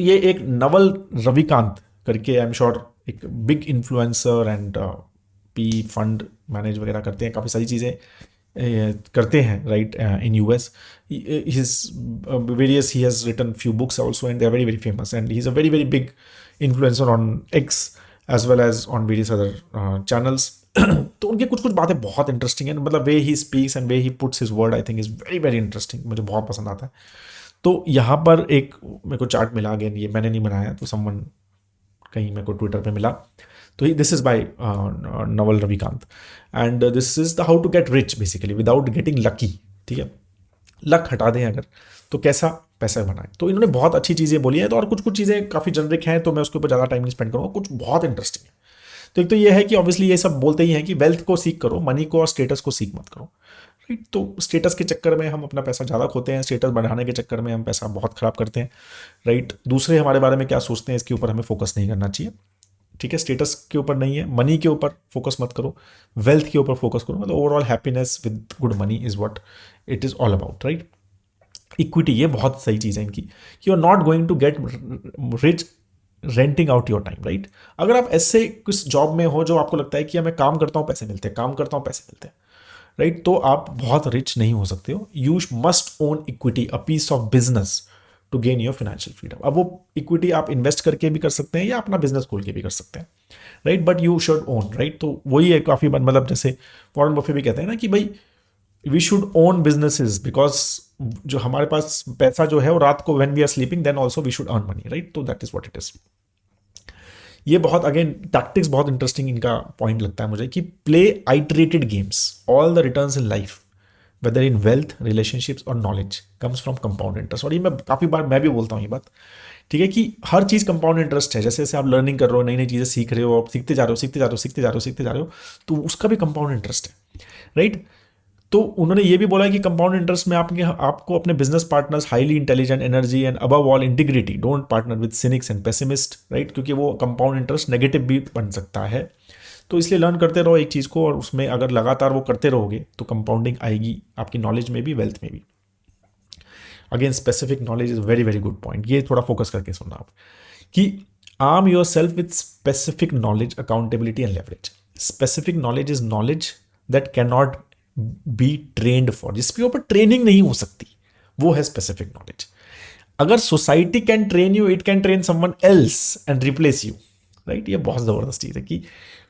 तो ये एक नवल रविकांत करके आई एम श्योर एक big influencer and P fund manage वगैरह करते हैं काफ़ी सारी चीज़ें करते हैं right in U S his various he has written few books also and they are very very famous and he is a very very big influencer on X as well as on various other channels तो उनकी कुछ कुछ बातें बहुत interesting है मतलब way he speaks and way he puts his word I think is very very interesting मुझे बहुत पसंद आता है तो यहाँ पर एक मेरे को चार्ट मिला अगेन ये मैंने नहीं बनाया तो समवन कहीं मेरे को ट्विटर पे मिला तो this is by Naval Ravikant and this is the how to get rich basically without getting lucky ठीक है लक हटा दें अगर तो कैसा पैसा बनाएं तो इन्होंने बहुत अच्छी चीज़ें बोली हैं तो और कुछ कुछ चीज़ें काफ़ी जनरिक हैं तो मैं उसके ऊपर ज़्यादा टाइम नहीं स्पेंड करूँगा कुछ बहुत इंटरेस्टिंग है तो एक तो ये है कि ऑब्वियसली ये सब बोलते ही हैं कि वेल्थ को सीख करो मनी को और स्टेटस को सीख मत करो राइट तो स्टेटस के चक्कर में हम अपना पैसा ज़्यादा खोते हैं स्टेटस बढ़ाने के चक्कर में हम पैसा बहुत ख़राब करते हैं राइट दूसरे हमारे बारे में क्या सोचते हैं इसके ऊपर हमें फोकस नहीं करना चाहिए ठीक है स्टेटस के ऊपर नहीं है मनी के ऊपर फोकस मत करो वेल्थ के ऊपर फोकस करो मतलब overall happiness with good money is what it is all about right equity ये बहुत सही चीज़ है इनकी you are not going to get rich renting out your time right अगर आप ऐसे कुछ जॉब में हो जो आपको लगता है कि मैं काम करता हूँ पैसे मिलते हैं काम करता हूँ पैसे मिलते हैं राइट तो आप बहुत रिच नहीं हो सकते हो you must own equity a piece of business to gain your financial freedom अब वो इक्विटी आप इन्वेस्ट करके भी कर सकते हैं या अपना बिजनेस खोल के भी कर सकते हैं right but you should own right तो वही है काफ़ी मतलब जैसे फॉरन बफे भी कहते हैं ना कि भाई we should own business because जो हमारे पास पैसा जो है वो रात को when we are sleeping then also we should earn money right तो that is what it is ये बहुत अगेन टैक्टिक्स बहुत इंटरेस्टिंग इनका पॉइंट लगता है मुझे कि play iterated games all the return in life whether in wealth relationships और knowledge comes from compound interest और ये मैं काफ़ी बार मैं भी बोलता हूँ ये बात ठीक है कि हर चीज़ कंपाउंड इंटरेस्ट है जैसे जैसे आप लर्निंग कर रहे हो नई नई चीज़ें सीख रहे हो आप सीखते जा रहे हो सीखते जा रहे हो सीखते जा रहे हो सीखते जा रहे हो तो उसका भी कंपाउंड इंटरेस्ट है राइट right? तो उन्होंने ये भी बोला कि कंपाउंड इंटरेस्ट में आपके आपको अपने business partners highly intelligent energy and above all integrity don't partner with cynics and pessimist right क्योंकि वो कंपाउंड इंटरेस्ट नेगेटिव भी बन सकता है तो इसलिए लर्न करते रहो एक चीज़ को और उसमें अगर लगातार वो करते रहोगे तो कंपाउंडिंग आएगी आपकी नॉलेज में भी वेल्थ में भी again specific knowledge is very very good point ये थोड़ा फोकस करके सुनना आप कि arm yourself with specific knowledge accountability and leverage specific knowledge is knowledge that cannot be trained for जिसके ऊपर ट्रेनिंग नहीं हो सकती वो है स्पेसिफिक नॉलेज अगर society can train you it can train someone else and replace you right ये बहुत ज़बरदस्त चीज़ है कि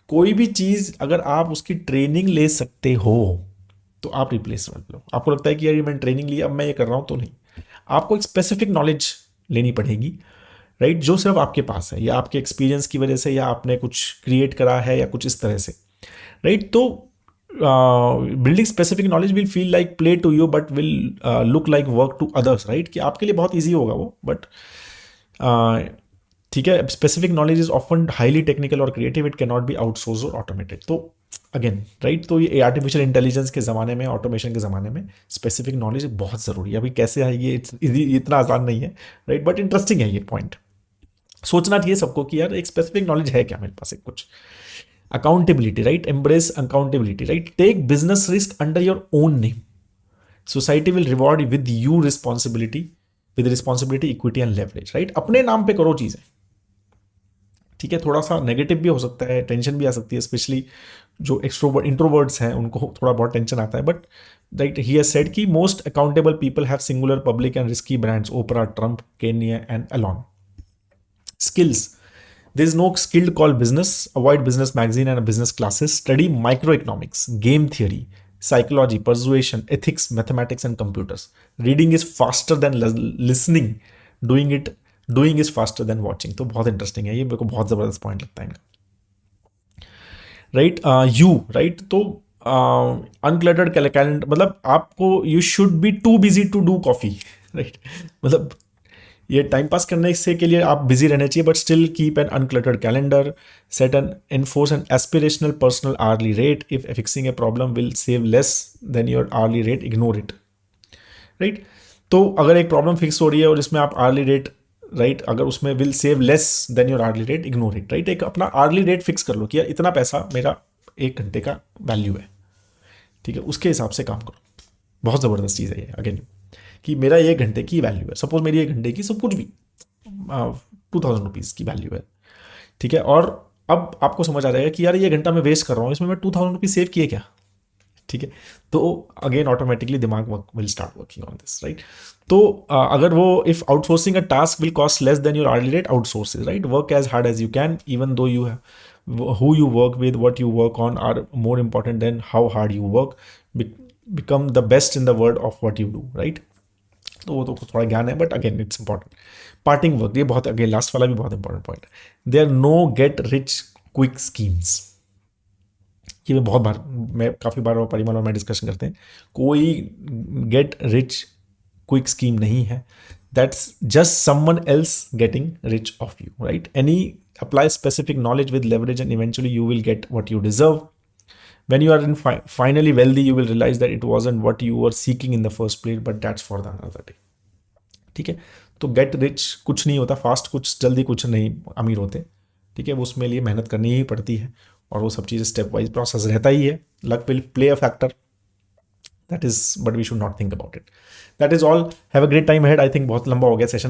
कोई भी चीज़ अगर आप उसकी ट्रेनिंग ले सकते हो तो आप रिप्लेस कर लो आपको लगता है कि यार ये मैंने ट्रेनिंग ली अब मैं ये कर रहा हूं तो नहीं आपको एक स्पेसिफिक नॉलेज लेनी पड़ेगी राइट right? जो सिर्फ आपके पास है या आपके एक्सपीरियंस की वजह से या आपने कुछ क्रिएट करा है या कुछ इस तरह से राइट right? तो building specific knowledge will feel like play to you but will look like work to others right कि आपके लिए बहुत ईजी होगा वो बट uh, ठीक है specific knowledge is often highly technical और creative it cannot be outsource और ऑटोमेटेड तो अगेन राइट तो ये आर्टिफिशियल इंटेलिजेंस के ज़माने में ऑटोमेशन के ज़माने में स्पेसिफिक नॉलेज बहुत ज़रूरी है अभी कैसे आएगी ये इतना आसान नहीं है राइट बट इंटरेस्टिंग है ये पॉइंट सोचना चाहिए सबको कि यार एक स्पेसिफिक नॉलेज है क्या मेरे पास एक कुछ accountability right embrace accountability right take business risk under your own name society will reward with you responsibility with responsibility equity and leverage right अपने नाम पे करो चीज़ें ठीक है थोड़ा सा नेगेटिव भी हो सकता है टेंशन भी आ सकती है स्पेशली जो एक्सट्रोवर्ड इंट्रोवर्ड्स हैं उनको थोड़ा बहुत टेंशन आता है but right he has said कि most accountable people have singular public and risky brands Oprah Trump Kanye and Elon skills there is no skilled call business avoid business magazine and business classes study micro economics game theory psychology persuasion ethics mathematics and computers reading is faster than listening doing it doing is faster than watching तो बहुत interesting है ये मेरे को बहुत जबरदस्त point लगता है राइट यू राइट तो अनकलटर्ड uh, कैलेंडर मतलब आपको you should be too busy to do coffee right मतलब ये टाइम पास करने से के लिए आप बिजी रहना चाहिए but still keep an uncluttered calendar set and enforce an aspirational personal hourly rate if fixing a problem will save less than your hourly rate ignore it right तो अगर एक प्रॉब्लम फिक्स हो रही है और इसमें आप आर्ली रेट राइट अगर उसमें will save less than your hourly rate ignore it right एक अपना आर्ली रेट फिक्स कर लो कि इतना पैसा मेरा एक घंटे का वैल्यू है ठीक है उसके हिसाब से काम करो बहुत ज़बरदस्त चीज़ है ये अगेन कि मेरा एक घंटे की वैल्यू है सपोज मेरी एक घंटे की सब कुछ भी टू थाउजेंड रुपीज़ की वैल्यू है ठीक है और अब आपको समझ आ जाएगा कि यार ये घंटा मैं वेस्ट कर रहा हूँ इसमें मैं टू थाउजेंड रुपीज़ सेव किए क्या ठीक है तो अगेन ऑटोमेटिकली दिमाग will start working on this right तो अगर वो if outsourcing a task will cost less than your hourly rate outsource right work as hard as you can even though you who you work with what you work on are more important than how hard you work become the best in the world of what you do right तो वो तो थोड़ा ज्ञान है but again it's important parting work ये बहुत again last वाला भी बहुत important point there are no get rich quick schemes ये मैं बहुत बार मैं काफ़ी बार परिवार और मैं डिस्कशन करते हैं कोई गेट रिच क्विक स्कीम नहीं है that's just someone else getting rich off you right any apply specific knowledge with leverage and eventually you will get what you deserve when you are in fi finally wealthy you will realize that it wasn't what you were seeking in the first place but that's for the another day ठीक है तो get rich कुछ नहीं होता fast कुछ जल्दी कुछ नहीं अमीर होते ठीक है वो उसमें लिए मेहनत करनी ही पड़ती है और वो सब चीज़ स्टेप वाइज प्रोसेस रहता ही है luck will play a factor that is but we should not think about it that is all have a great time head I think बहुत लंबा हो गया सेशन